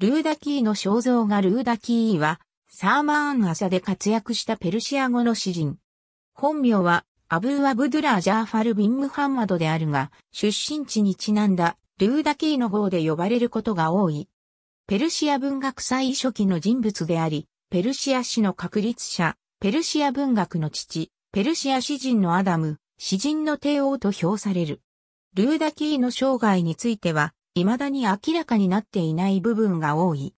ルーダキーの肖像画ルーダキーは、サーマーン朝で活躍したペルシア語の詩人。本名は、アブー・アブドゥラー・ジャーファル・ビン・ムハンマドであるが、出身地にちなんだ、ルーダキーの方で呼ばれることが多い。ペルシア文学最初期の人物であり、ペルシア史の確立者、ペルシア文学の父、ペルシア詩人のアダム、詩人の帝王と評される。ルーダキーの生涯については、未だに明らかになっていない部分が多い。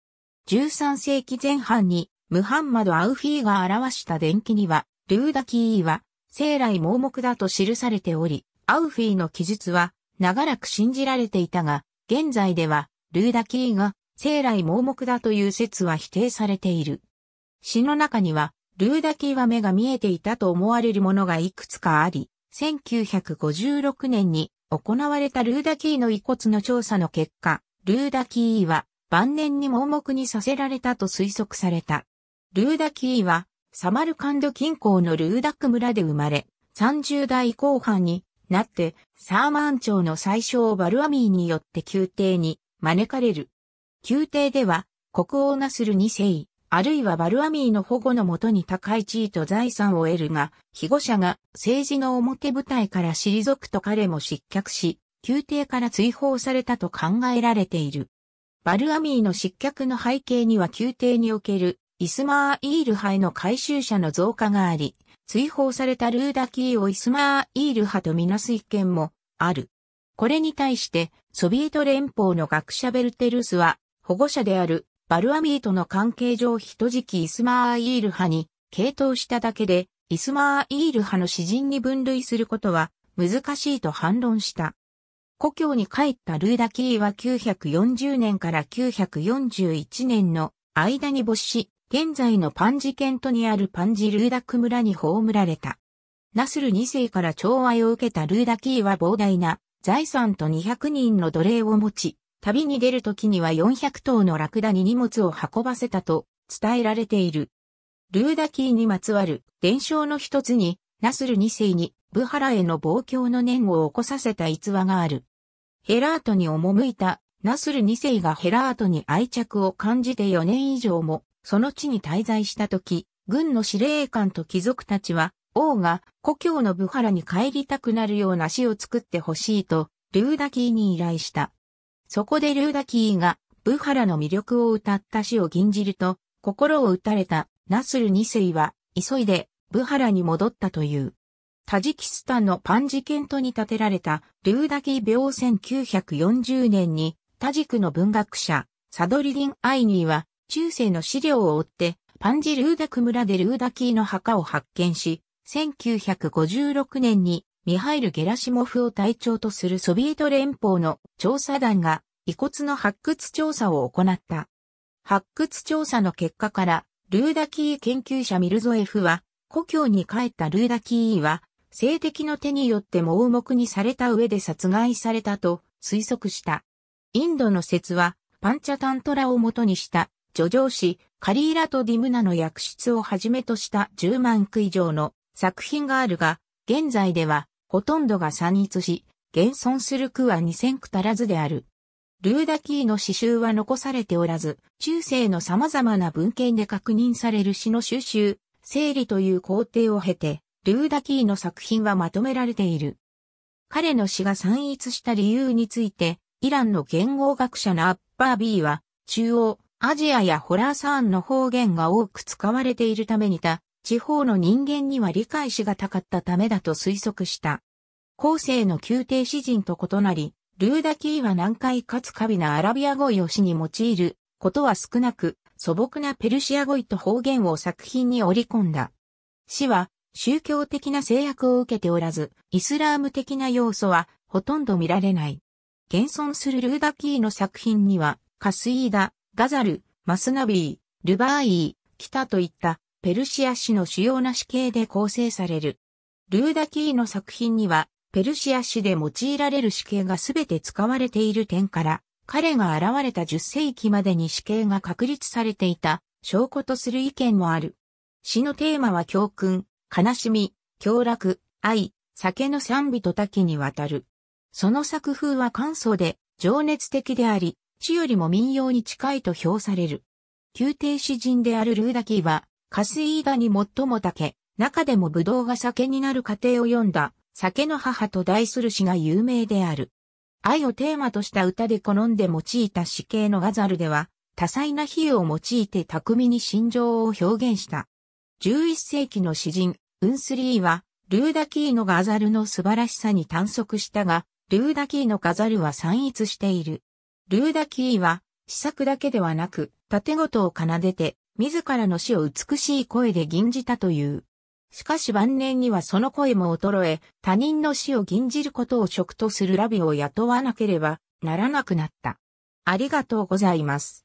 13世紀前半にムハンマド・アウフィーが表した伝記には、ルーダキーは生来盲目だと記されており、アウフィーの記述は長らく信じられていたが、現在ではルーダキーが生来盲目だという説は否定されている。詩の中には、ルーダキーは目が見えていたと思われるものがいくつかあり、1956年に行われたルーダキーの遺骨の調査の結果、ルーダキーは晩年に盲目にさせられたと推測された。ルーダキーはサマルカンド近郊のルーダック村で生まれ、30代後半になって、サーマン朝の最小バルアミーによって宮廷に招かれる。宮廷では、国王ナスル2世、あるいはバルアミーの保護のもとに高い地位と財産を得るが、被護者が政治の表舞台から退くと彼も失脚し、宮廷から追放されたと考えられている。バルアミーの失脚の背景には宮廷におけるイスマーイール派への回収者の増加があり、追放されたルーダキーをイスマーイール派とみなす意見もある。これに対して、ソビエト連邦の学者ベルテルスは、保護者であるバルアミーとの関係上人時期イスマーイール派に傾倒しただけで、イスマーイール派の詩人に分類することは難しいと反論した。故郷に帰ったルーダキーは940年から941年の間に没し、現在のパンジケントにあるパンジルーダク村に葬られた。ナスル2世から寵愛を受けたルーダキーは膨大な財産と200人の奴隷を持ち、旅に出る時には400頭のラクダに荷物を運ばせたと伝えられている。ルーダキーにまつわる伝承の一つに、ナスル2世にブハラへの暴挙の念を起こさせた逸話がある。ヘラートに赴いたナスル2世がヘラートに愛着を感じて4年以上もその地に滞在した時、軍の司令官と貴族たちは王が故郷のブハラに帰りたくなるような死を作ってほしいとルーダキーに依頼した。そこでルーダキーがブハラの魅力を歌った詩を吟じると、心を打たれたナスル2世は急いでブハラに戻ったという。タジキスタンのパンジケントに建てられたルーダキー病1940年にタジクの文学者サドリディン・アイニーは中世の資料を追ってパンジルーダク村でルーダキーの墓を発見し、1956年にミハイル・ゲラシモフを隊長とするソビエト連邦の調査団が遺骨の発掘調査を行った。発掘調査の結果から、ルーダキー研究者ミルゾエフは、故郷に帰ったルーダキーは、性的の手によって盲目にされた上で殺害されたと推測した。インドの説は、パンチャタントラを元にした、叙情詩、カリーラとディムナの訳出をはじめとした10万句以上の作品があるが、現在ではほとんどが散逸し、現存する句は2000句足らずである。ルーダキーの詩集は残されておらず、中世の様々な文献で確認される詩の収集、整理という工程を経て、ルーダキーの作品はまとめられている。彼の詩が散逸した理由について、イランの言語学者のアッパー B は、中央、アジアやホラーサーンの方言が多く使われているためにた、地方の人間には理解しがたかったためだと推測した。後世の宮廷詩人と異なり、ルーダキーは難解かつ過微なアラビア語彙を詩に用いることは少なく、素朴なペルシア語彙と方言を作品に織り込んだ。詩は宗教的な制約を受けておらず、イスラーム的な要素はほとんど見られない。現存するルーダキーの作品には、カスイーダ、ガザル、マスナビー、ルバーイー、キタといったペルシア史の主要な史系で構成される。ルーダキーの作品には、ペルシア史で用いられる史系がすべて使われている点から、彼が現れた10世紀までに史系が確立されていた証拠とする意見もある。詩のテーマは教訓、悲しみ、凶楽、愛、酒の賛美と多岐にわたる。その作風は簡素で、情熱的であり、詩よりも民謡に近いと評される。宮廷詩人であるルーダキーは、カスイーダに最も竹、中でもブドウが酒になる過程を読んだ、酒の母と題する詩が有名である。愛をテーマとした歌で好んで用いた詩形のガザルでは、多彩な比喩を用いて巧みに心情を表現した。11世紀の詩人、ウンスリーは、ルーダキーのガザルの素晴らしさに探索したが、ルーダキーのガザルは散逸している。ルーダキーは、詩作だけではなく、ご事を奏でて、自らの死を美しい声で吟じたという。しかし晩年にはその声も衰え、他人の死を吟じることを職とするラビを雇わなければならなくなった。ありがとうございます。